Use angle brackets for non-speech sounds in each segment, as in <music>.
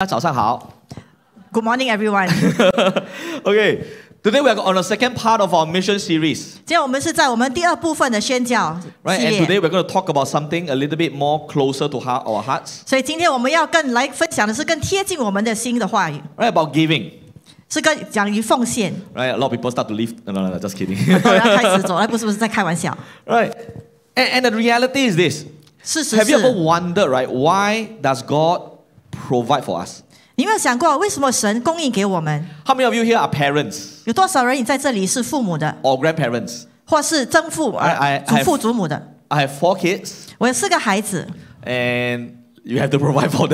大家早上好。Good morning, everyone. <laughs> okay, today we are on the second part of our mission series. 今天我们是在我们第二部分的宣教 Right, and today we we're going to talk about something a little bit more closer to our hearts. 所以今天我们要更来分享的是更贴近我们的心的话语，Right, about giving. 是更讲于奉献。Right, a lot of people start to leave. No, no, no, just kidding. 很多人要开始走，哎，不是不是在开玩笑。right, <laughs> <laughs> and, and the reality is this. Have you ever wondered, right, why does God provide for us. How many of you here are parents 有多少人你在这里是父母的，or grandparents? 或是曾父呃 I- I- 祖 I have- 父祖母的？I have four kids, and you have to provide for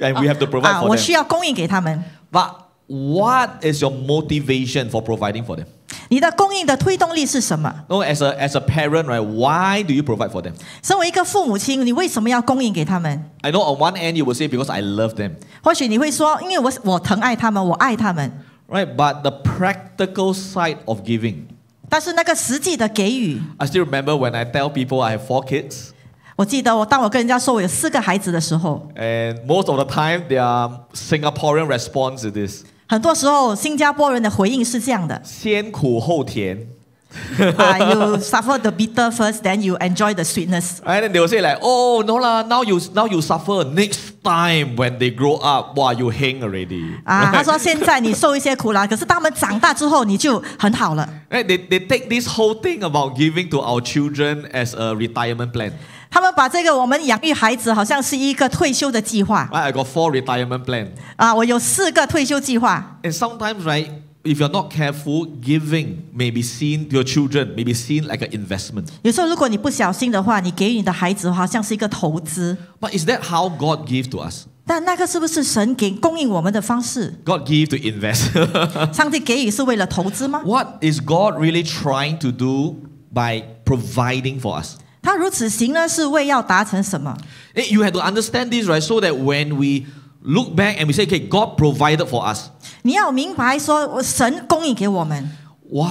And we have to provide 啊，for them. 需要供应给他们。But what is your motivation for providing for them? 你的供应的推动力是什么？No, as a as a parent, right? Why do you provide for them? 身为一个父母亲，你为什么要供应给他们？I know on one end you will say because I love them. 或许你会说，因为我我疼爱他们，我爱他们。Right, but the practical side of giving. 但是那个实际的给予。I still remember when I tell people I have four kids. 我记得我当我跟人家说我有四个孩子的时候，And most of the time, their Singaporean response to this 很多时候新加坡人的回应是这样的先苦后甜。啊、y o u <laughs> suffer the bitter first, then you enjoy the And then they will say like, oh no lah, now you now you suffer. Next time when they grow up, wow, you hang already. 啊，他说现在你受一些苦啦，可是当他们长大之后，你就很好了。Right? Ah, <laughs> they they take this whole thing about giving to our children as a retirement plan. I got four retirement plan. And sometimes, right? If you're not careful, giving may be seen your children may be seen like an investment. 有時候如果你不小心的話，你給予你的孩子好像是一個投資。But is that how God gave to us? 但那個是不是神給供應我們的方式？God give to invest. <laughs> 上帝給予是為了投資嗎？What is God really trying to do by providing for us? 他如此行呢，是为要达成什么？You have to understand this, right? So that when we look back and we say, okay, God provided for us.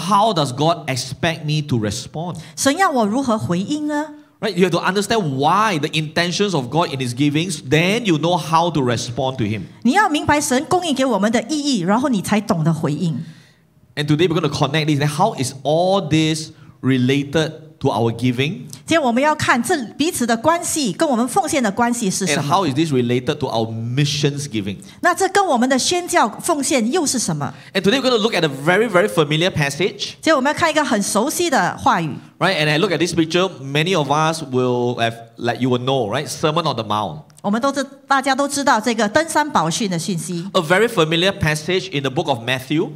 how does God expect me to respond? 神要我如何回应呢？Right? You have to understand why the intentions of God in His givings, then you know how to respond to Him. And today we're going to connect this. How is all this related to our giving? And this related to our missions giving? today we're going to look at a very, very familiar passage. Right? And I look at this picture, many of us will have, like you will know, right? Sermon on the Mount. 我们都知，大家都知道这个登山宝训的讯息。A very familiar passage in the book of Matthew.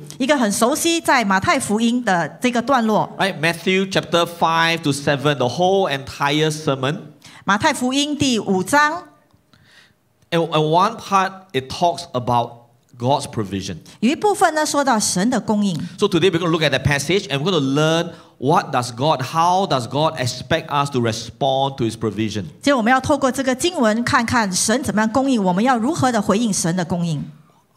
Matthew chapter five to seven, the whole entire sermon. and one part it talks about God's provision. So today we're going to look at the passage and we're going to learn what does God, how does God expect us to respond to His provision.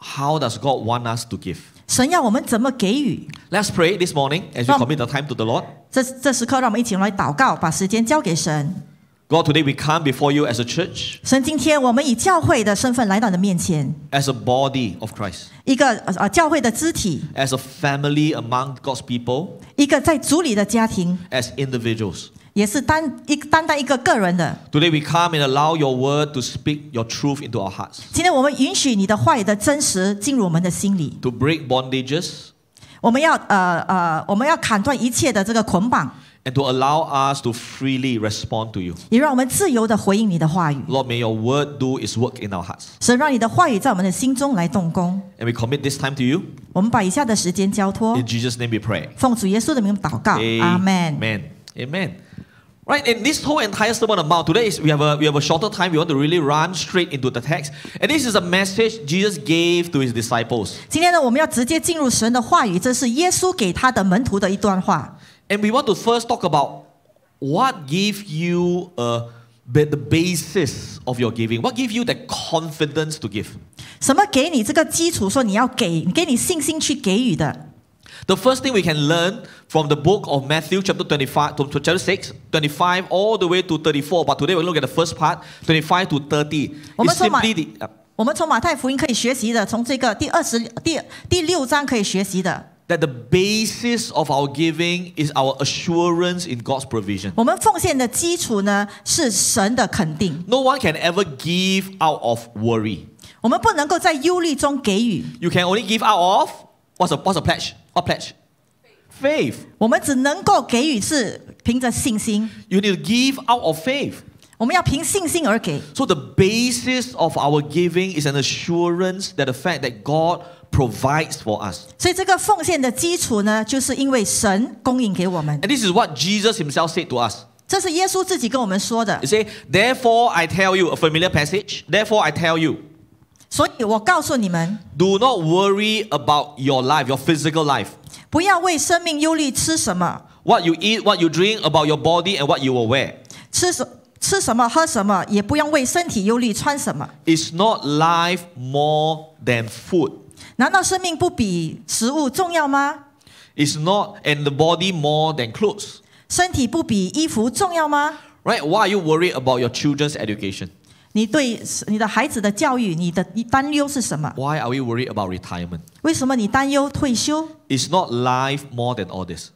How does God want us to give? 神要我们怎么给予？Let's pray this morning as we commit the time to the Lord. 这这时刻，让我们一起来祷告，把时间交给神。God, today we come before you as a church. 神，今天我们以教会的身份来到你的面前。As a body of Christ. 一个呃教会的肢体。As a family among God's people. 一个在主里的家庭。As individuals. 也是单一单单一个个人的。Today we come and allow your word to speak your truth into our hearts. 今天我们允许你的话语的真实进入我们的心里。To break bondages. 我们要呃呃，我们要砍断一切的这个捆绑。and to allow us to freely respond to you. Lord, may your word do its work in our hearts. And we commit this time to you. In Jesus' name we pray. Amen. Amen. Amen. Right, in this whole entire Sermon on Mount, today is, we, have a, we have a shorter time. We want to really run straight into the text. And this is a message Jesus gave to his disciples. 今天呢，我们要直接进入神的话语，这是耶稣给他的门徒的一段话。and we want to first talk about what gave you uh, the basis of your giving. What gave you the confidence to give? The first thing we can learn from the book of Matthew, chapter 25, to, chapter 6, 25, all the way to 34. But today we look at the first part, 25 to 30. It's simply the, uh, 我们从马太福音可以学习的，从这个第二十第第六章可以学习的。that the basis of our giving is our assurance in God's provision. No one can ever give out of worry. You can only give out of what's a what's a pledge? What pledge? Faith. 我们只能够给予是凭着信心。You need to give out of faith. the basis of our giving is an assurance that the fact that God provides for us. 所以这个奉献的基础呢，就是因为神供应给我们。And this is what Jesus himself said to us. 这是耶稣自己跟我们说的 Therefore I tell you, a familiar passage, therefore I tell you, 所以我告诉你们，do not worry about your life, your physical life, 不要为生命忧虑吃什么，what you eat, what you drink, about your body, and what you will wear. 吃什吃什么喝什么，也不用为身体忧虑穿什么。Is not life more than food 难道生命不比食物重要吗？Is not and the body more than clothes. Why are you worried about your children's education? are we worried about retirement? not life more than all this?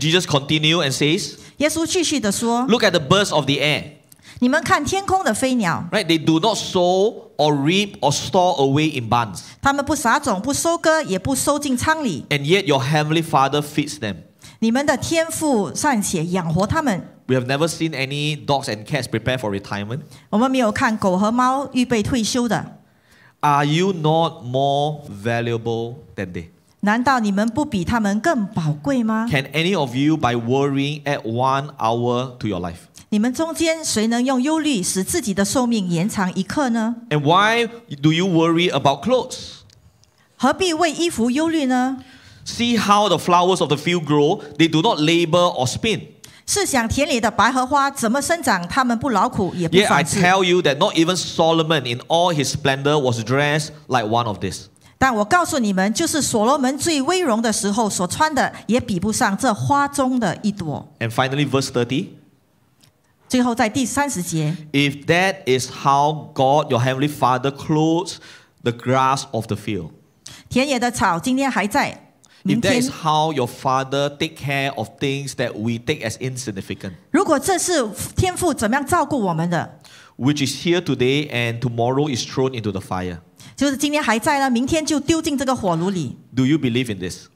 Jesus continue and says. 耶稣继续的说。Look at the birds of the air. 你们看天空的飞鸟，Right? They do not sow or reap or store away in barns, 它们不撒种，不收割，也不收进仓里。and yet your heavenly Father feeds them. 你们的天赋尚且养活它们。We have never seen any dogs and cats prepare for retirement. 我们没有看狗和猫预备退休的，Are you not more valuable than they? 难道你们不比它们更宝贵吗？Can any of you, by worrying, add one hour to your life? 你们中间谁能用忧虑使自己的寿命延长一刻呢？And why do you worry about clothes? how the flowers of the field grow, they do not labor or spin. 试想田里的白荷花怎么生长，它们不劳苦也不 Yet I tell you that not even Solomon in all his splendor was dressed like one of these. 但我告诉你们，就是所罗门最威荣的时候所穿的，也比不上这花中的一朵。And finally, verse 30. 最后在第三十节。If that is how God, your heavenly Father, clothes the grass of the field. that is how your father take care of things that we take as insignificant. which is here today and tomorrow is thrown into the fire. do you believe in this?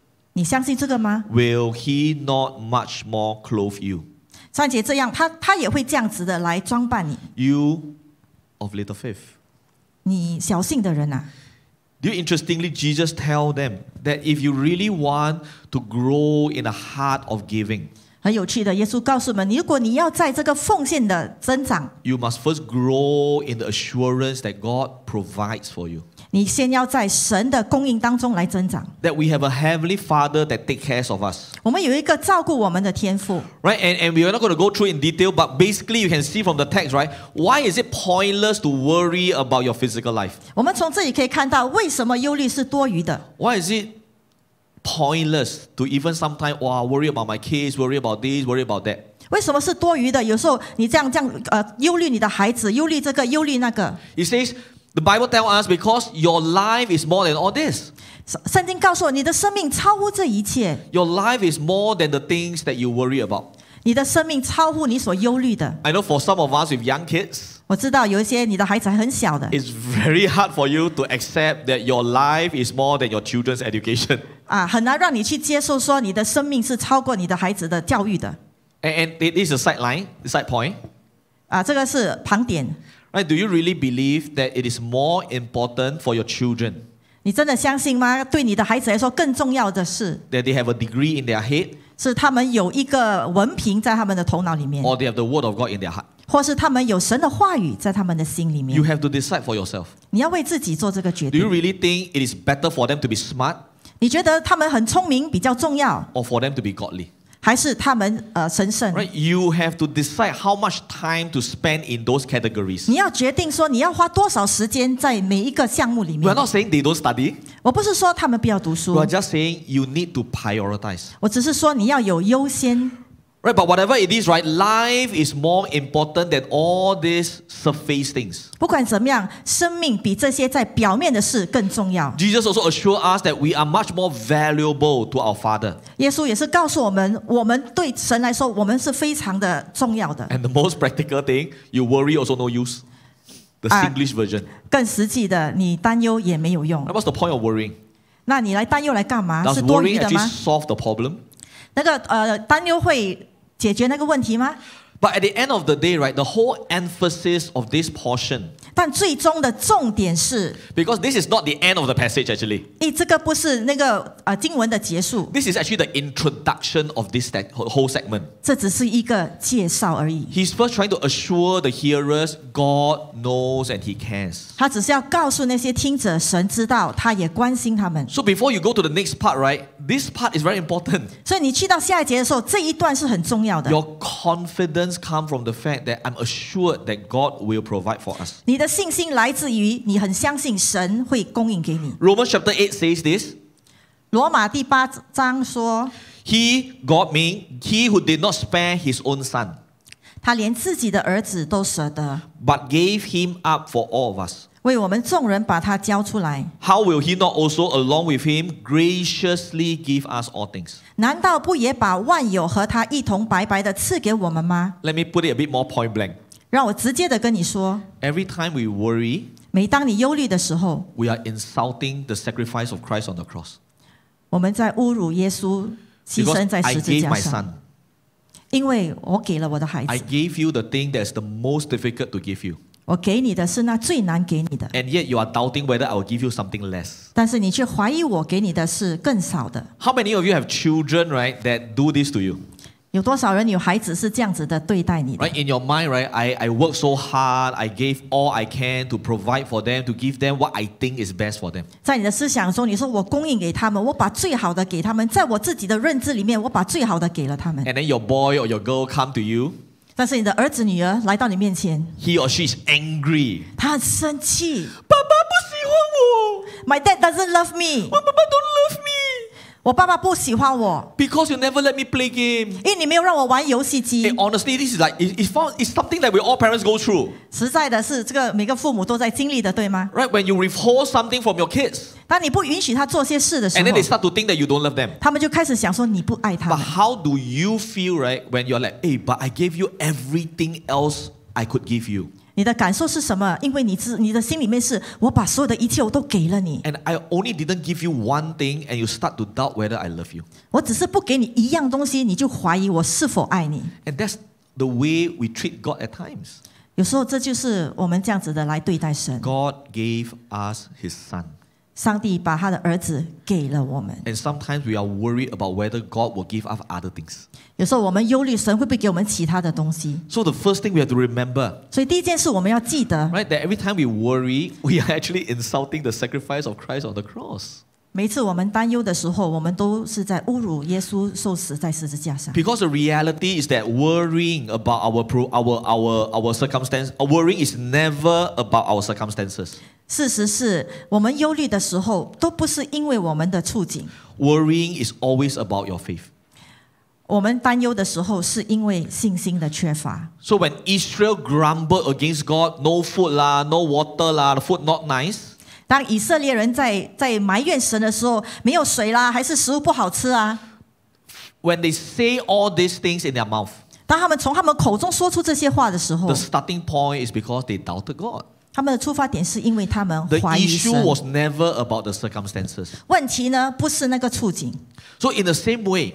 Will he not much more clothe you? 尚且这样，他他也会这样子的来装扮你。You of little faith. you interestingly, Jesus tell them that if you really want to grow in a heart of giving, must first grow in the assurance that God provides for you. 你先要在神的供应当中来增长。That we have a heavenly Father that takes care of us. 我们有一个照顾我们的天父。Right, and and we are not going to go through in detail, but basically you can see from the text, right? Why is it pointless to worry about your physical life? 我们从这里可以看到为什么忧虑是多余的。Why is it pointless to even sometimes wow, worry about my kids, worry about this, worry about that? 为什么是多余的？有时候你这样这样呃，忧虑你的孩子，忧虑这个，忧虑那个。It says the Bible tells us because your life is more than all this. 圣经告诉我，你的生命超乎这一切。Your life is more than the things that you worry about. 你的生命超乎你所忧虑的。I know for some of us with young kids. 我知道有一些你的孩子还很小的。It's very hard for you to accept that your life is more than your children's education. <laughs> 啊，很难让你去接受说你的生命是超过你的孩子的教育的。And, and this is a sideline, side point. 啊，这个是旁点。Right? Do you really believe that it is more important for your children 你真的相信吗？对你的孩子来说，更重要的是 that they have a degree in their head. 是他们有一个文凭在他们的头脑里面。Or they have the word of God in their heart. 或是他们有神的话语在他们的心里面。You have to decide for yourself. 你要为自己做这个决定。Do you really think it is better for them to be smart? 你觉得他们很聪明比较重要？Or for them to be godly? 还是他们呃神圣？Right, you have to decide how much time to spend in those categories. 你要决定说你要花多少时间在每一个项目里面。We're not saying they don't study. 我不是说他们不要读书。We're just saying you need to prioritize. 我只是说你要有优先。Right, but whatever it is, right, life is more important than all these surface things. Jesus also assured us that we are much more valuable to our Father. 耶稣也是告诉我们，我们对神来说，我们是非常的重要的。And the most practical thing, you worry also no use. The English version. 更实际的，你担忧也没有用。What's the point of worrying? 那你来担忧来干嘛？是多余的吗？Does worrying actually solve the problem? 那个呃担忧会解决那个问题吗？But at the end of the day, right, the whole emphasis of this portion. 但最终的重点是，because this is not the end of the passage actually。诶，这个不是那个啊经文的结束。This is actually the introduction of this whole segment。这只是一个介绍而已。He's first trying to assure the hearers God knows and He cares。他只是要告诉那些听者，神知道，他也关心他们。So before you go to the next part, right? This part is very important。所以你去到下一节的时候，这一段是很重要的。Your confidence come from the fact that I'm assured that God will provide for us。你的的信心来自于你很相信神会供应给你。Romans chapter eight says this. 罗马第八章说，He got me, he who did not spare his own son. 他连自己的儿子都舍得，But gave him up for all of us. 为我们众人把他交出来。How will he not also, along with him, graciously give us all things? 难道不也把万有和他一同白白的赐给我们吗？Let me put it a bit more point blank. 让我直接的跟你说，Every time we worry，每当你忧虑的时候，We are insulting the sacrifice of Christ on the cross。我们在侮辱耶稣牺牲在十字架上。因为我给了我的孩子。I gave you the thing that's the most difficult to give you。我给你的是那最难给你的。And yet you are doubting whether I will give you something less。但是你却怀疑我给你的是更少的。How many of you have children, right, that do this to you? Right in your mind, right? I I work so hard, I gave all I can to provide for them, to give them what I think is best for them. 在你的思想中，你说我供应给他们，我把最好的给他们，在我自己的认知里面，我把最好的给了他们。And then your boy or your girl come to you. 但是你的儿子女儿来到你面前，He or she is angry. 他很生气。爸爸不喜欢我。My dad doesn't love me. 我爸爸 don't love me. 我爸爸不喜欢我。Because you never let me play game。因为你没有让我玩游戏机。Honestly, this is like it is found it's something that we all parents go through。实在的是，这个每个父母都在经历的，对吗？Right when you withhold something from your kids。当你不允许他做些事的时候，And then they start to think that you don't love them。他们就开始想说你不爱他们。But how do you feel right when you're like, hey, but I gave you everything else I could give you？你的感受是什么？因为你知你的心里面是，我把所有的一切我都给了你。And I only didn't give you one thing, and you start to doubt whether I love you. 我只是不给你一样东西，你就怀疑我是否爱你。And that's the way we treat God at times. 有时候这就是我们这样子的来对待神。God gave us His Son. 上帝把他的儿子给了我们。And sometimes we are worried about whether God will give us other things. 有时候我们忧虑神会不会给我们其他的东西。So the first thing we have to remember. 所以第一件事我们要记得。Right, that every time we worry, <laughs> we are actually insulting the sacrifice of Christ on the cross. 每次我们担忧的时候，我们都是在侮辱耶稣受死在十字架上。Because the reality is that worrying about our pro, our our our circumstance, worrying is never about our circumstances. 事实是我们忧虑的时候，都不是因为我们的处境。Worrying is always about your faith. 我们担忧的时候，是因为信心的缺乏。So when Israel grumbled against God, no food lah, no water lah, the food not nice. 当以色列人在在埋怨神的时候，没有水啦，还是食物不好吃啊。When they say all these things in their mouth. 当他们从他们口中说出这些话的时候，the starting point is because they doubted God. 他们的出发点是因为他们 The issue was never about the circumstances. 问题呢不是那个处境。So in the same way,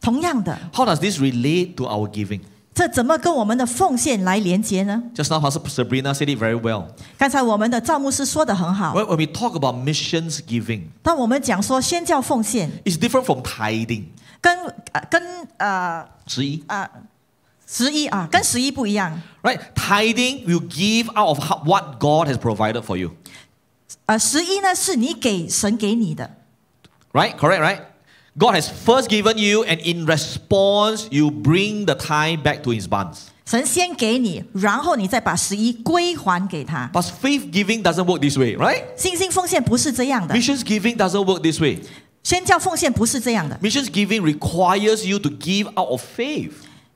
同样的，How does this relate to our giving? 这怎么跟我们的奉献来连接呢？Just now, Pastor Sabrina said it very well. when we talk about missions giving, 当我们讲说宣教奉献，is different from tithing. 跟呃跟呃十一啊十一啊，跟十一不一样。Right, tithing you give out of what God has provided for you. 呃，十一呢是你给神给你的。Right, correct, right. God has first given you, and in response, you bring the tithe back to His bonds. 神先给你，然后你再把十一归还给他。But faith giving doesn't work this way, right? 信心奉献不是这样的。Missions giving doesn't work this way. 宣教奉献不是这样的。Missions giving requires you to give out of faith.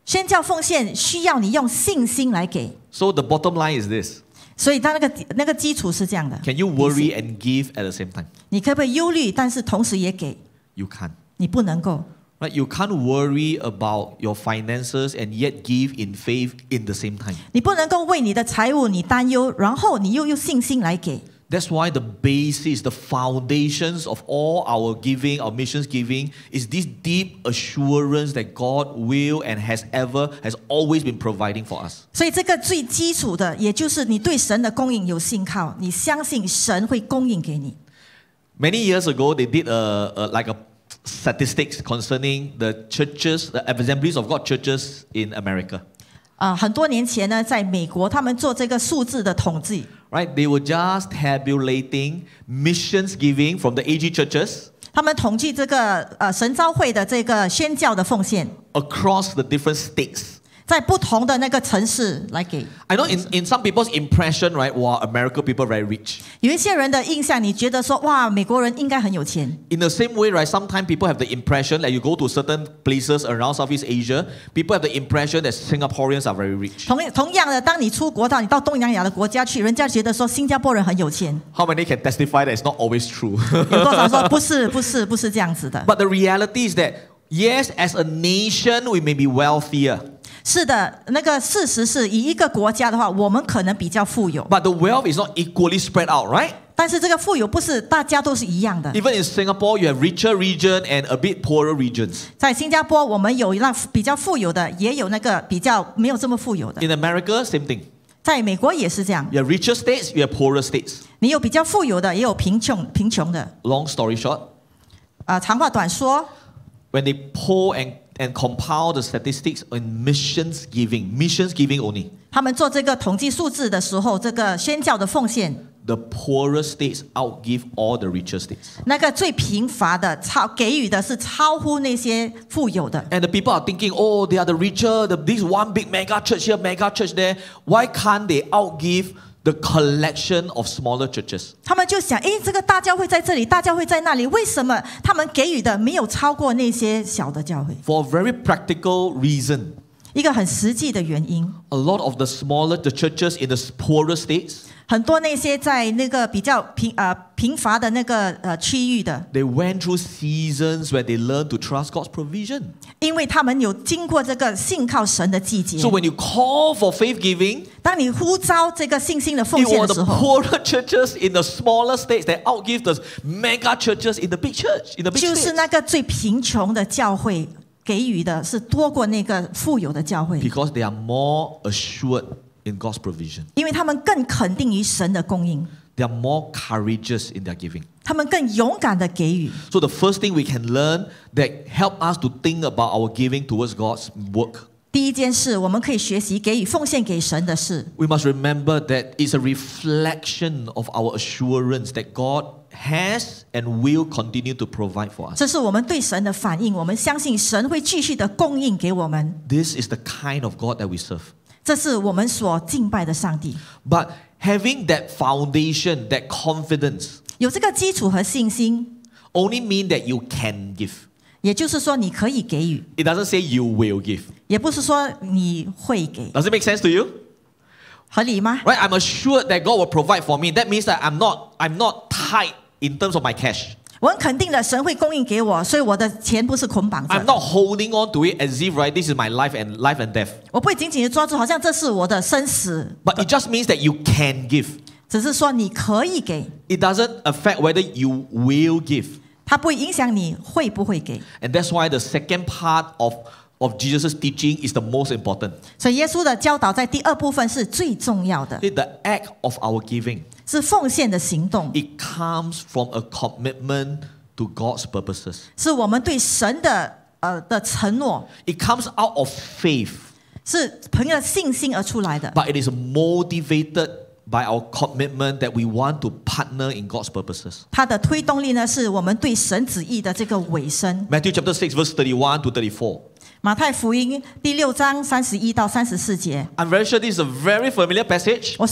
宣教奉献需要你用信心来给。So the bottom line is this. 所以它那个那个基础是这样的。Can you worry and give at the same time 你可不可以忧虑但是同时也给 you can can't. 你不能够。Right? you can't worry about your finances and yet give in faith in the same time. 你不能够为你的财务你担忧，然后你又用信心来给。that's why the basis, the foundations of all our giving, our missions giving, is this deep assurance that God will and has ever has always been providing for us. Many years ago, they did a, a like a statistics concerning the churches, the assemblies of God churches in America. 啊、呃，很多年前呢，在美国，他们做这个数字的统计。right? They were just tabulating missions giving from the AG churches. 他们统计这个呃神召会的这个宣教的奉献。Across the different states. 在不同的那个城市来给。I know in in some people's impression, right? Wow, American people very rich. 有一些人的印象，你觉得说哇，美国人应该很有钱。In the same way, right? Sometimes people have the impression that you go to certain places around Southeast Asia, people have the impression that Singaporeans are very rich. 同同样的，当你出国到你到东南亚的国家去，人家觉得说新加坡人很有钱。How many can testify that it's not always true? <laughs> 有多少说不是不是不是这样子的？But the reality is that yes, as a nation, we may be wealthier. 是的，那个事实是以一个国家的话，我们可能比较富有。But the wealth is not equally spread out, right? 但是这个富有不是大家都是一样的。Even in Singapore, you have richer r e g i o n and a bit poorer regions. 在新加坡，我们有那比较富有的，也有那个比较没有这么富有的。In America, same thing. 在美国也是这样。You have richer states, you have poorer states. 你有比较富有的，也有贫穷贫穷的。Long story short, 啊，长话短说。When they poor and and compile the statistics on missions giving, missions giving only. 他们做这个统计数字的时候，这个宣教的奉献。The poorest states outgive all the richer states. 那个最贫乏的超给予的是超乎那些富有的。And the people are thinking, oh, they are the richer. The, this one big mega church here, mega church there. Why can't they outgive? the collection of smaller churches. 他们就想，诶，这个大教会在这里，大教会在那里，为什么他们给予的没有超过那些小的教会？For a very practical reason. 一个很实际的原因。A lot of the smaller the churches in the poorer states. went through seasons where they learned to trust God's provision。因为他们有经过这个信靠神的季节。So when you call for faith giving，当你呼召这个信心的奉献的时候，poorer <laughs> churches in the smaller states that outgive the mega churches in the big church in the big 就是那个最贫穷的教会给予的是多过那个富有的教会，because they are more assured in God's provision. 因为他们更肯定于神的供应，They are more courageous in their giving. 他们更勇敢的给予。So the first thing we can learn that help us to think about our giving towards God's work. 第一件事，我们可以学习给予奉献给神的事。We must remember that it's a reflection of our assurance that God has and will continue to provide for us. 这是我们对神的反应，我们相信神会继续的供应给我们。This is the kind of God that we serve. 这是我们所敬拜的上帝。But having that foundation, that confidence, only mean that you can give. does doesn't say you will give. it make sense to you? i I'm assured that God will provide for me. That means that I'm not I'm not tied in terms of my cash. cash。我很肯定的，神会供应给我，所以我的钱不是捆绑着。I'm not holding on to it as if right, this is my life and life and death. 我不会紧紧的抓住，好像这是我的生死。But it just means that you can give. 只是说你可以给。It doesn't affect whether you will give. 它不会影响你会不会给。And that's why the second part of of Jesus' teaching is the most important. 所以耶稣的教导在第二部分是最重要的。The act of our giving. 是奉献的行动。It comes from a commitment to God's purposes。是我们对神的呃的承诺。It comes out of faith。是凭着信心而出来的。But it is motivated by our commitment that we want to partner in God's purposes. 它的推动力呢，是我们对神旨意的这个尾声。Matthew chapter six verse thirty one to thirty four。马太福音第六章三十一到三十四节。I'm very sure this is a very familiar passage. I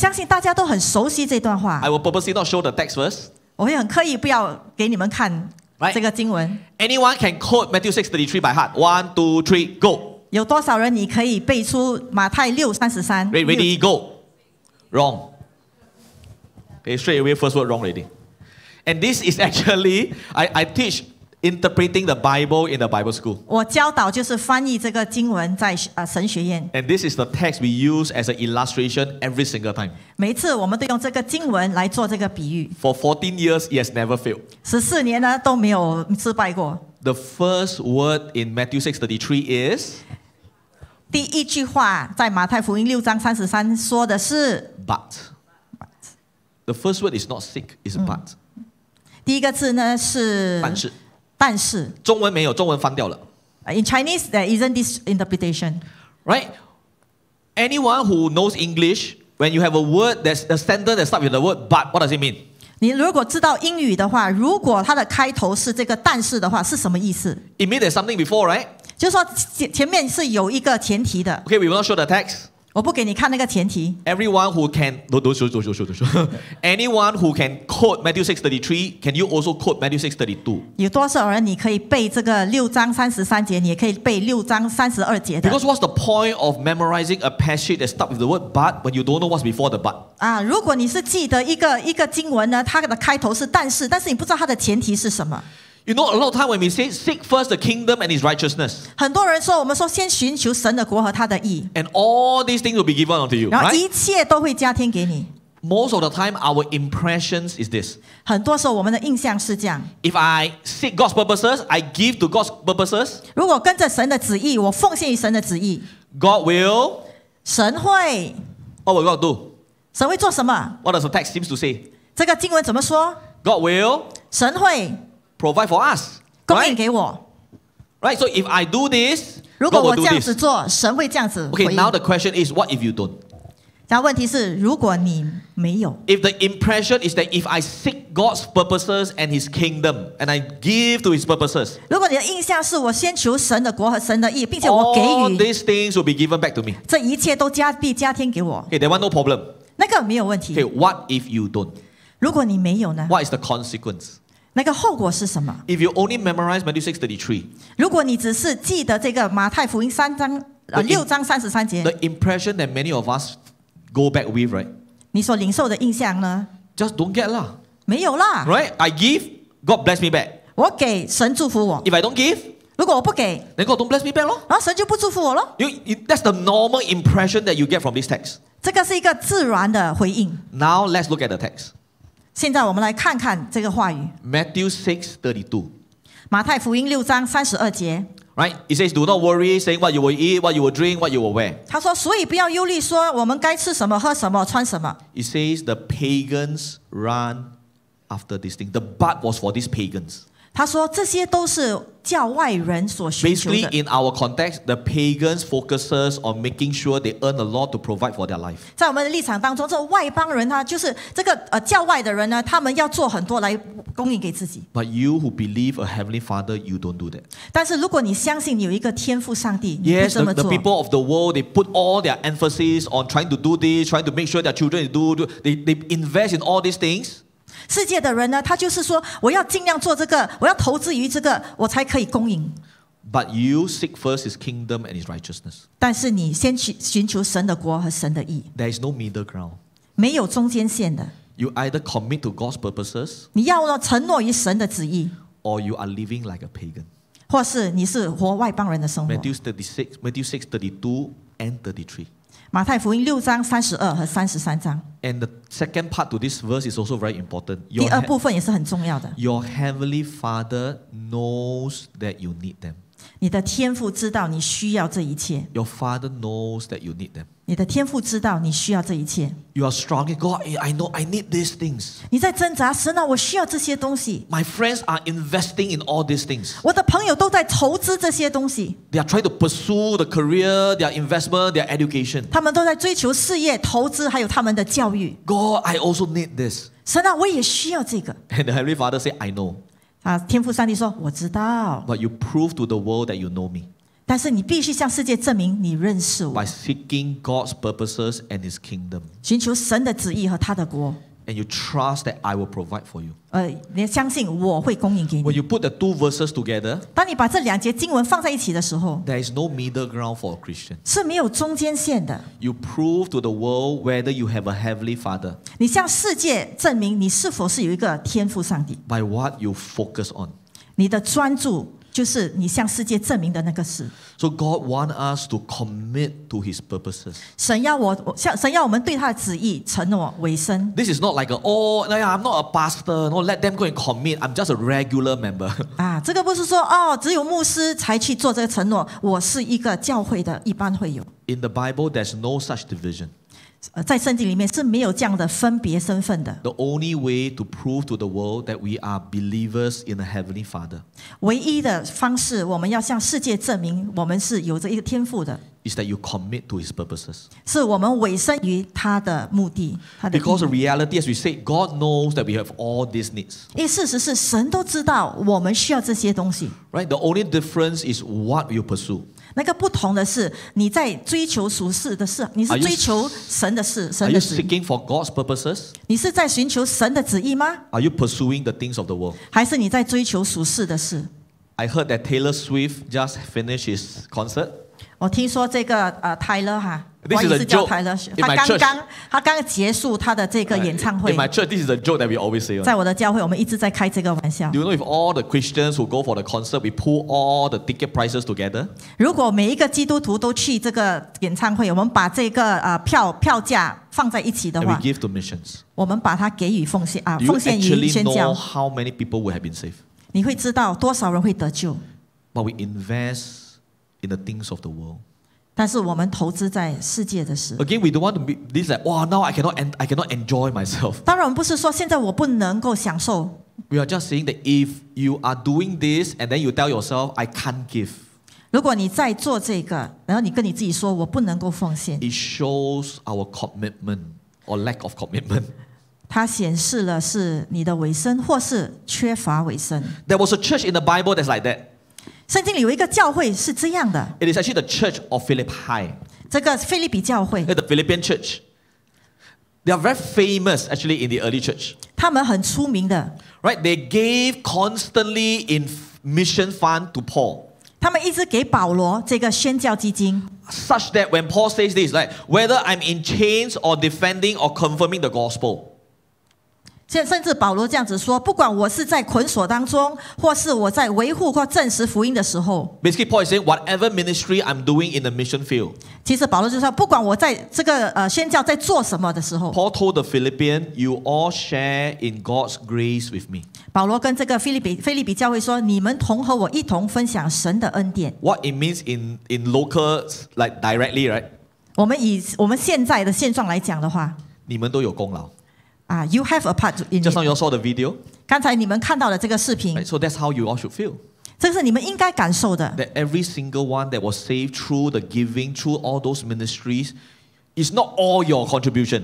will purposely not show the text verse. Anyone can quote Matthew six thirty three by heart. One, two, three, go. 有多少人你可以背出马太六三十三？Ready, go. Wrong. Okay, straight away first word wrong ready. And this is <laughs> actually I I teach interpreting the Bible in the Bible school. 我教导就是翻译这个经文在呃神学院。And this is the text we use as an illustration every single time. 每一次我们都用这个经文来做这个比喻。For 14 years, he has never failed. 十四年呢都没有失败过。The first word in Matthew 6:33 is but. The first word is not sick, it's but. 第一个字呢是但是。但是，中文没有，中文翻掉了。In Chinese, there isn't this interpretation. Right? Anyone who knows English, when you have a word that's a sentence that starts with the word "but," what does it mean? 你如果知道英语的话，如果它的开头是这个“但是”的话，是什么意思？It means something before, right? 就是说前前面是有一个前提的。Okay, we will not show the text. 我不给你看那个前提。Everyone who can 读读书读书读书 <laughs> Anyone who can quote Matthew six thirty three, can you also quote Matthew six thirty two? 有多少人你可以背这个六章三十三节，你也可以背六章三十二节的？Because what's the point of memorizing a passage that starts with the word but when you don't know what's before the but？啊，如果你是记得一个一个经文呢，它的开头是但是，但是你不知道它的前提是什么。you know, a lot of time when we say seek first the kingdom and His righteousness，很多人说我们说先寻求神的国和他的义，and all these things will be given unto you，然后一切都会加添给你。most of the time our impressions is this. 很多时候我们的印象是这样。If I seek God's purposes, I give to God's purposes. 如果跟着神的旨意，我奉献于神的旨意。God will. 神会。What will God do? 神会做什么？What does the text seems to say? 这个经文怎么说？God will. 神会。provide for us. Right. So if I do this, this. Okay. Now the question is, what if you don't? if the impression is that if I seek God's purposes and His kingdom and I give to His purposes, 如果你的印象是我先求神的国和神的意，并且我 all these things will be given back to me. Okay, that one no problem. 那个没有问 Okay, what if you don't? 如果你没有呢？What is the consequence? 那个后果是什么？If you only memorize Matthew six thirty three，如果你只是记得这个马太福音三章呃六章三十三节，the impression that many of us go back with right，你所领受的印象呢？Just don't get I give. God bless me back，我给神祝福我。If I don't give，如果我不给，能够 don't bless me back 咯，然后神就不祝福我咯。You that's the normal impression that you get from this text。这个是一个自然的回应。Now let's look at the text。现在我们来看看这个话语。Matthew six thirty two。马太福音六章三十二节。Right, it says, "Do not worry, saying what you will eat, what you will drink, what you will wear." 他说，所以不要忧虑，说我们该吃什么、喝什么、穿什么。It says the pagans run after this thing. The but was for these pagans. Basically, in our context, the pagans focuses on making sure they earn a lot to provide for their life. 在我们的立场当中，这外邦人他就是这个呃教外的人呢，他们要做很多来供应给自己。But you who believe a heavenly Father, you don't do that. 但是如果你相信有一个天赋上帝，你不这么做。Yes, the, the people of the world they put all their emphasis on trying to do this, trying to make sure their children do do. They they invest in all these things. 世界的人呢，他就是说，我要尽量做这个，我要投资于这个，我才可以供应。But you seek first His kingdom and His righteousness. 但是你先去寻求神的国和神的义。There is no middle ground. 没有中间线的。You either commit to God's purposes. 你要呢承诺于神的旨意。Or you are living like a pagan. 或是你是活外邦人的生活。Matthew thirty six, Matthew six thirty two and thirty three. 马太福音六章三十二和三十三章。And the second part to this verse is also very important. Your 第二部分也是很重要的。Your heavenly Father knows that you need them. 你的天父知道你需要这一切。Your Father knows that you need them. 你的天赋知道你需要这一切。You are strong. God, I know I need these things. 你在挣扎，神啊，我需要这些东西。My friends are investing in all these things. 我的朋友都在投资这些东西。They are trying to pursue the career, their investment, their education. 他们都在追求事业、投资，还有他们的教育。God, I also need this. 神啊，我也需要这个。And the Heavenly Father said, I know. 啊，天父上帝说，我知道。But you prove to the world that you know me. 但是你必须向世界证明你认识我。By seeking God's purposes and His kingdom，寻求神的旨意和他的国。And you trust that I will provide for you。呃，你相信我会供应给你。When you put the two verses together，当你把这两节经文放在一起的时候，There is no middle ground for a Christian。是没有中间线的。You prove to the world whether you have a heavenly Father。你向世界证明你是否是有一个天赋上帝。By what you focus on，你的专注。就是你向世界证明的那个事。So God want us to commit to His purposes. 神要我向神要我们对他的旨意承诺为生。This is not like a oh, I'm not a pastor. No, let them go and commit. I'm just a regular member. 啊，这个不是说哦，只有牧师才去做这个承诺。我是一个教会的一般会有。In the Bible, there's no such division. 呃，在圣经里面是没有这样的分别身份的。The only way to prove to the world that we are believers in the heavenly Father，唯一的方式我们要向世界证明我们是有着一个天赋的。Is that you commit to His purposes？是我们委身于他的目的。Because the reality, as we say, God knows that we have all these needs。因为事实是神都知道我们需要这些东西。Right, the only difference is what you pursue. 那个不同的是，你在追求俗世的事，你是追求神的事，神的事。Are you seeking for God's purposes? 你是在寻求神的旨意吗？Are you pursuing the things of the world? 还是你在追求俗世的事？I heard that Taylor Swift just finished his concert. 我听说这个呃泰勒哈，我 my church. this is a joke that we always say. one. 在我的教会我们一直在开这个玩笑 know if all the Christians who go for the concert, we pull all the ticket prices together? 如果每一个基督徒都去这个演唱会，我们把这个呃票票价放在一起的 And we 话，give to missions. 我们把它给予奉献啊，Do you actually know 教，how many people would have been saved? 你会知道多少人会得救。But we invest in the things of the world. 但是我们投资在世界的事。Again, we don't want to be this like, wow, now I cannot, en- I cannot enjoy myself. <laughs> 当然，我们不是说现在我不能够享受，We are just saying that if you are doing this and then you tell yourself, I can't give, 如果你在做这个，然后你跟你自己说我不能够奉献，it shows our commitment or lack of commitment. <laughs> 它显示了是你的尾声或是缺乏尾声。There was a church in the Bible that's like that. 圣经里有一个教会是这样的，It is actually the church of Philippi, 这个菲利比教会 the，Philippian church. They are very famous actually in the early church, 他们很出名的，right? They gave constantly in mission fund to Paul. 他们一直给保罗这个宣教基金。Such that when Paul says this, like whether I'm in chains or defending or confirming the gospel, 现甚至保罗这样子说，不管我是在捆锁当中，或是我在维护或证实福音的时候。Basically, Paul is saying whatever ministry I'm doing in the mission field. 其实保罗就是说，不管我在这个呃宣教在做什么的时候。Paul told the p h i l i p p i a n "You all share in God's grace with me." 保罗跟这个菲利比菲利比教会说，你们同和我一同分享神的恩典。What it means in in local like directly, right? 我们以我们现在的现状来讲的话，你们都有功劳。啊，you ah, have a part in。就像 you all saw the video。刚才你们看到了这个视频。So that's how you all should feel. 这是你们应该感受的。That every single one that was saved through the giving, through all those ministries, is not all your contribution.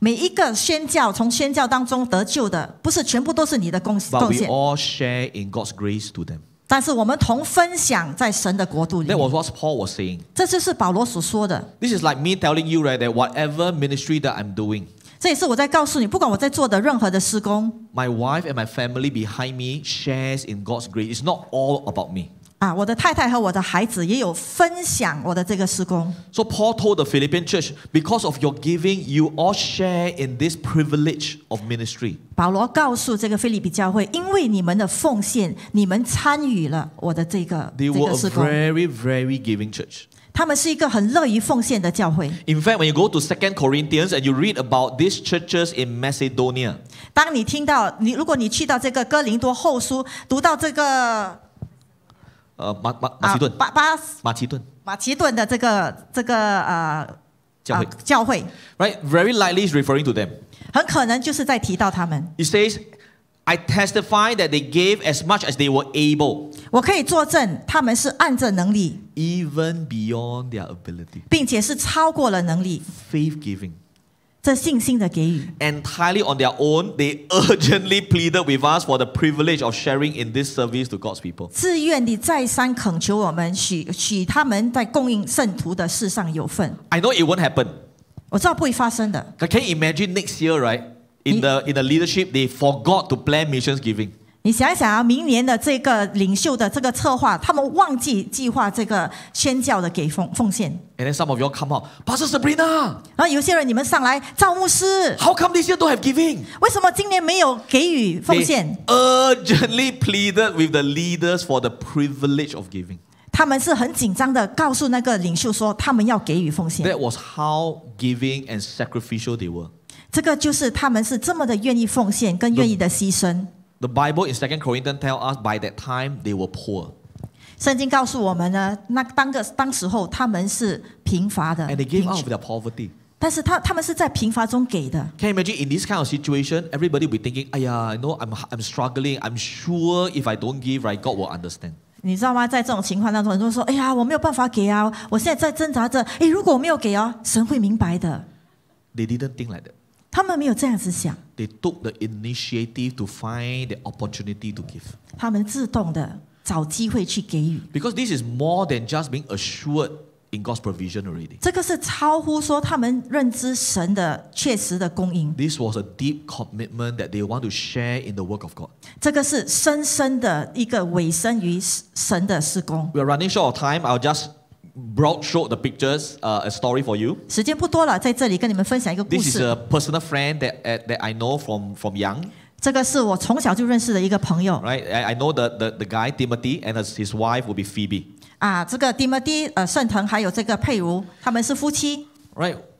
每一个宣教从宣教当中得救的，不是全部都是你的贡献。But we all share in God's grace to them. 但是我们同分享在神的国度里。That was what Paul was saying. 这就是保罗所说的。This is like me telling you right that whatever ministry that I'm doing, 这也是我在告诉你，不管我在做的任何的施工。My wife and my family behind me shares in God's grace. It's not all about me. 啊，我的太太和我的孩子也有分享我的这个施工。So Paul told the Philippian church, because of your giving, you all share in this privilege of ministry. 保罗告诉这个菲利比教会，因为你们的奉献，你们参与了我的这个 They 这 were 个 very, very giving church. 他们是一个很乐于奉献的教会。In fact, when you go to Second Corinthians and you read about these churches in Macedonia，当你听到你如果你去到这个哥林多后书，读到这个呃马马马其顿巴巴马其顿马其顿的这个这个呃教会教会，right? Very likely is referring to them. 很可能就是在提到他们。It says. I testify that they gave as much as they were able. 我可以作证，他们是按着能力，even beyond their ability. ability，并且是超过了能力。Faith Entirely on their own, they <laughs> urgently pleaded with us for the privilege of sharing in this service to God's people. 自愿地再三恳求我们许许他们在供应圣徒的事上有份。I know it won't happen. can you imagine next year, right? in the in the leadership they forgot to plan missions giving. And then some of you come out, Pastor Sabrina. 然后有些人你们上来，赵牧师。How come this year don't have giving? 为什么今年没有给予奉献？Urgently pleaded with the leaders for the privilege of giving. 他们是很紧张的，告诉那个领袖说，他们要给予奉献。That was how giving and sacrificial they were. 这个就是他们是这么的愿意奉献，跟愿意的牺牲。The Bible in Second Corinthians tell us by that time they were poor. 圣经告诉我们呢，那当个当时候他们是贫乏的。And they gave out their poverty. 但是他他们是在贫乏中给的。Can you imagine in this kind of situation, everybody will be thinking, 哎呀，no, I'm I'm struggling. I'm sure if I don't give, right, God will understand. 你知道吗？在这种情况当中，很多人说：“哎呀，我没有办法给啊，我现在在挣扎着。哎，如果我没有给哦，神会明白的。” They didn't think like that. 他们没有这样子想。They took the initiative to find the opportunity to give. 他们自动的找机会去给予。Because this is more than just being assured in God's provision already. 这个是超乎说他们认知神的确实的供应。This was a deep commitment that they want to share in the work of God. 这个是深深的一个委身于神的施工。We are running short of time. I'll just Broad, show the pictures uh, a story for you. 时间不多了，在这里跟你们分享一个故 This 事 personal friend that uh, that I know from from young, I, I know the, the the guy Timothy and his, his wife will be Phoebe, 啊，这个 Timothy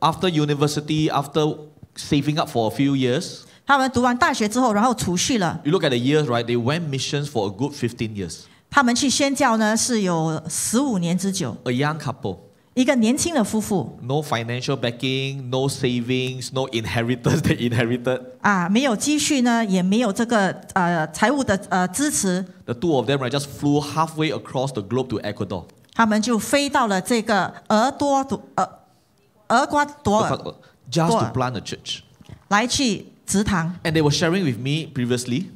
After university, after saving up for a few years, 他们读完大学之后，然后储蓄了。you look at the years, right? They went missions for a good 15 years. 他们去宣教呢，是有十五年之久。A young couple，一个年轻的夫妇。No financial backing, no savings, no inheritors they inherited。啊，没有积蓄呢，也没有这个呃财务的呃支持。The two of them just flew halfway across the globe to Ecuador。他们就飞到了这个厄多多，厄厄瓜多尔，just to plant a church，来去祠堂。And they were sharing with me previously.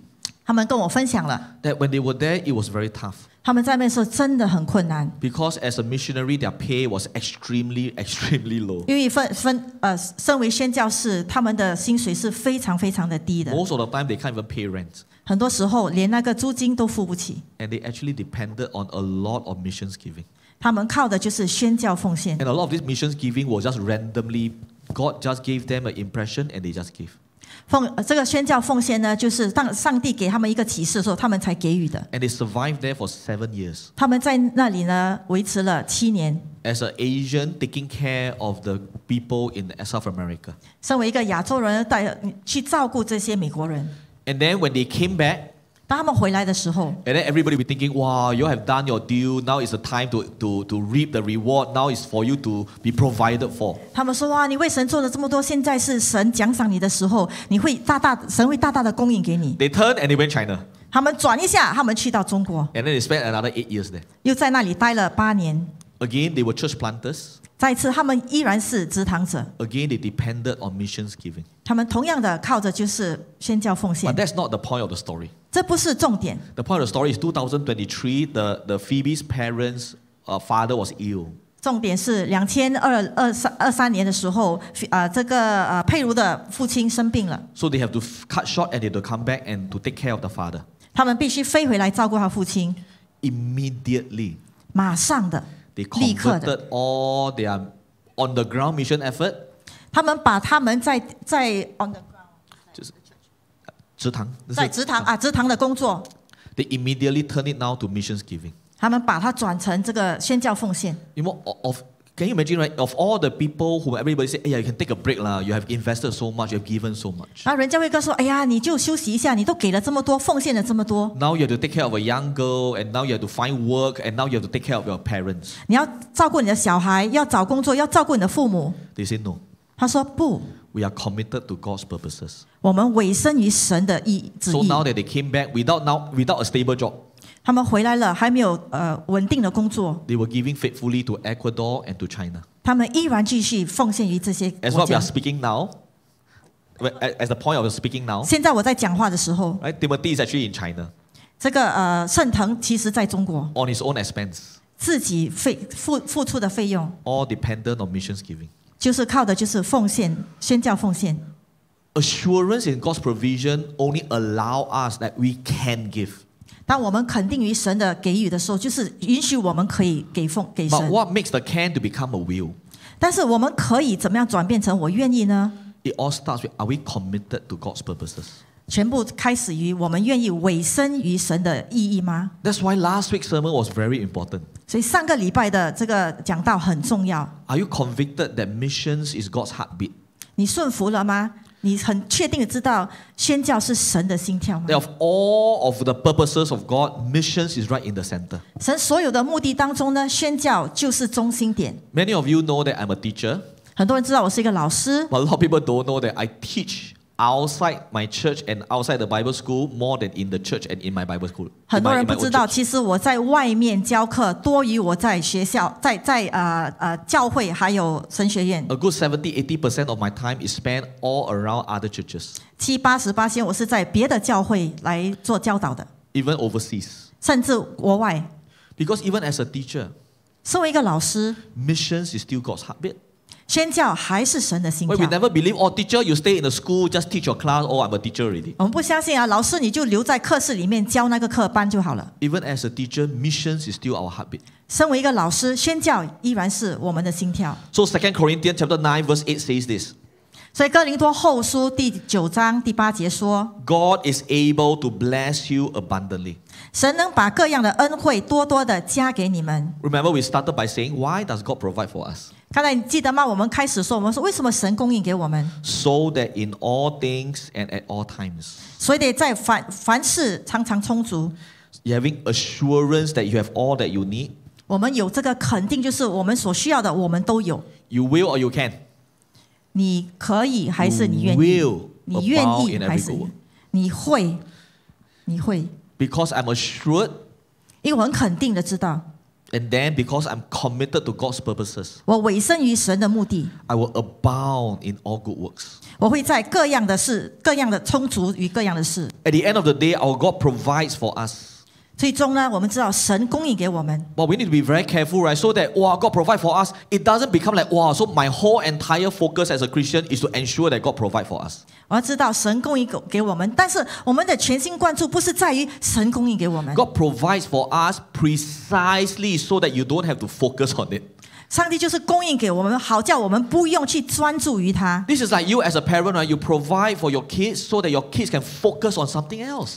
他们跟我分享了。That when they were there, it was very tough. 他们在那边时候真的很困难，Because as a missionary, their pay was extremely, <laughs> extremely low. 因为分分呃，身为宣教士，他们的薪水是非常非常的低的，Most of the time, they can't even pay rent. 很多时候连那个租金都付不起。And they actually depended on a lot of missions giving. 他们靠的就是宣教奉献，And a lot of these missions giving was just randomly, God just gave them an impression and they just gave. 奉这个宣教奉献呢，就是当上帝给他们一个启示的时候，他们才给予的。And they survived there for seven years. 他们在那里呢，维持了七年。As an Asian taking care of the people in South America. 身为一个亚洲人，带去照顾这些美国人。And then when they came back. And then everybody be thinking, wow, you have done your deal. Now is the time to to to reap the reward. Now is for you to be provided for. 他们说哇，你为神做了这么多，现在是神奖赏你的时候，你会大大神会大大的供应给你。They turn and they went China. 他们转一下，他们去到中国。And then they spent another eight years there. 又在那里待了八年。Again, they were church planters. Again, they depended on missions giving. 他们同样的靠着就是宣教奉献 that's not the point of the story. 这不是重点。The point of the story is 2023. The the Phoebe's parents, uh, father was ill. 重点是两千二二三二三年的时候，呃，这个呃佩如的父亲生病了，So they have to cut short and they have to come back and to take care of the father. 他们必须飞回来照顾他父亲，Immediately, 马上的 they converted all their on the ground mission effort. 他们把他们在在 on the ground 就是职堂在职堂啊职堂的工作。They immediately turn it now to missions giving. 他们把它转成这个宣教奉献。You know, of can you imagine, right? Of all the people who everybody say, "Yeah, you can take a break lah. You have invested so much, you have given so much." 啊，人家会告诉，哎呀，你就休息一下，你都给了这么多，奉献了这么多。Now you have to take care of a young girl, and now you have to find work, and now you have to take care of your parents. 你要照顾你的小孩，要找工作，要照顾你的父母。They say no. 他说不。We are committed to God's purposes. So now that they came back without now without a stable job. 他们回来了，还没有呃稳定的工作。They were giving faithfully to Ecuador and to China. As 国 what we are speaking now, as the point of speaking now, 现在我在讲话的时候，right? Timothy is actually in China 这个呃圣腾其实在中国 his own expense, dependent on missions giving. 就是靠的就是奉献宣教奉献。Assurance in God's provision only allow us that we can give. 当我们肯定于神的给予的时候，就是允许我们可以给奉给 But makes the can to become a will? all starts with are we committed to God's purposes? 全部开始于我们愿意委身于神的意义吗？That's why last week's sermon was very important. you convicted that missions is God's heartbeat? 你顺服了吗？你很确定的知道宣教是神的心跳吗 That all of the purposes of God, missions is right in the center. 神所有的目的当中呢，宣教就是中心点。Many of you know that I'm a teacher, 很多人知道我是一个老师，but a lot of people don't know that I teach outside my church and outside the Bible school more than in the church and in my Bible school. 很多人不知道，其实我在外面教课多于我在学校，在在呃呃教会还有神学院。A good seventy, eighty percent of my time is spent all around other churches. 七八十八线我是在别的教会来做教导的。Even overseas. 甚至国外。Because even as a teacher. 作为一个老师，missions is still God's heartbeat. 宣教还是神的心跳。We never believe, oh teacher, you stay in the school, just teach your class. Oh, I'm a teacher already. 我们不相信啊，老师你就留在课室里面教那个课班就好了。Even as a teacher, missions is still our heartbeat. 身为一个老师，宣教依然是我们的心跳。So Second Corinthians chapter nine verse eight says this. 所以哥林多后书第九章第八节说：God is able to bless you abundantly。神能把各样的恩惠多多的加给你们。Remember we started by saying why does God provide for us？刚才你记得吗？我们开始说，我们说为什么神供应给我们？So that in all things and at all times，所以得在凡凡事常常充足。Having assurance that you have all that you need，我们有这个肯定，就是我们所需要的，我们都有。You will or you can。你可以还是你愿意？You will. can，你可以还是你愿意？你愿意还是你会？你会？Because I'm assured，因为我很肯定的知道。and then because I'm committed to God's purposes. I will abound in all good works. At the end of the day, our God provides for us. 最终呢，我们知道神供应给我们。But we need to be very careful, right? So that wow, God provide for us. It doesn't become like wow. So my whole entire focus as a Christian is to ensure that God provide for us. God provides for us precisely so that you don't have to focus on it. 上帝就是供應給我們，好叫我們不用去專注於他。This is like you as a parent, right? You provide for your kids so that your kids can focus on something else.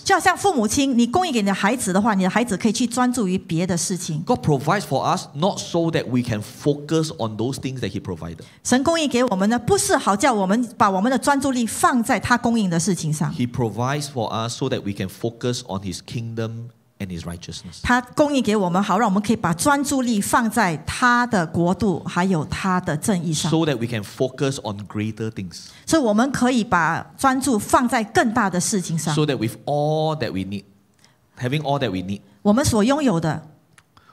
God provides for us not so that we can focus on those things that He provided. 神供應給我們呢，不是好叫我們把我們的專注力放在他供應的事情上。He provides for us so that we can focus on His kingdom and His righteousness. 他供应给我们，好让我们可以把专注力放在他的国度，还有他的正义上。So that we can focus on greater things. 所以我们可以把专注放在更大的事情上。So that with all that we need, having all that we need, 我们所拥有的。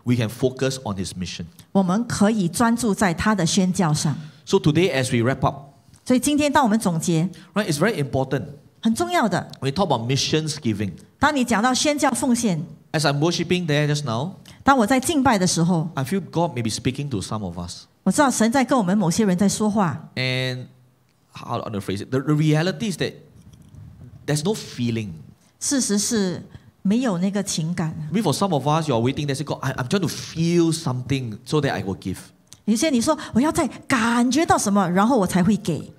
we can focus on his mission. 我们可以专注在他的宣教上。So today, as we wrap up，所以今天当我们总结，right, it's very important. 很重要的。We talk about missions giving. 当你讲到宣教奉献，as I'm worshiping there just now，当我在敬拜的时候，I feel God may be speaking to some of us。我知道神在跟我们某些人在说话。And how on the phrase it? The, reality is that there's no feeling。事实是没有那个情感。Maybe for some of us, you're waiting. They say, God, I, I'm trying to feel something so that I will give. 有些你说我要在感觉到什么，然后我才会给。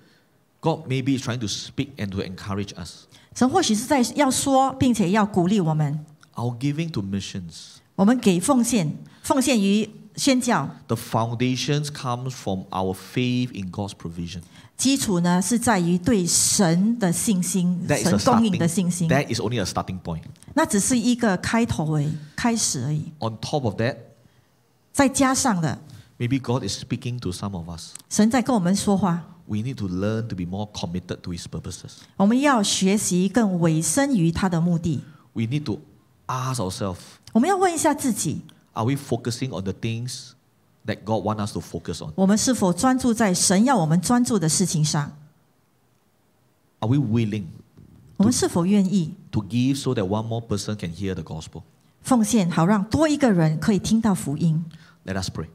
God maybe is trying to speak and to encourage us. 神或许是在要说，并且要鼓励我们。Our giving to missions. 我们给奉献，奉献于宣教。The foundations comes from our faith in God's provision. 基础呢是在于对神的信心，神供应的信心。That is only a starting point. 那只是一个开头诶，开始而已。On top of that，再加上的。Maybe God is speaking to some of us. 神在跟我们说话。we need to learn to be more committed to His purposes. We need to ask ourselves. are we focusing on the things that God wants us to focus on? Are we willing? 我们是否愿意 to give so that one more person can hear the gospel? 奉献，好让多一个人可以听到福音。Let us pray.